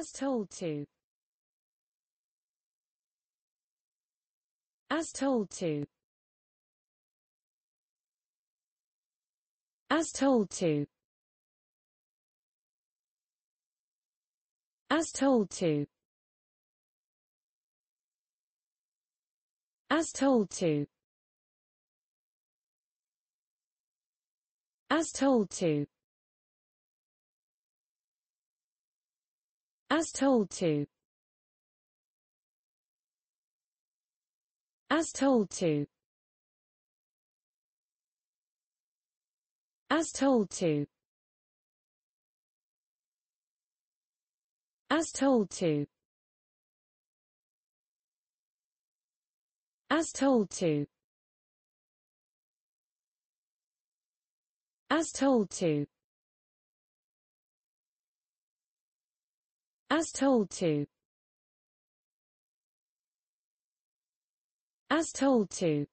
As told to As told to As told to As told to As told to As told to As told to As told to As told to As told to As told to As told to As told to As told to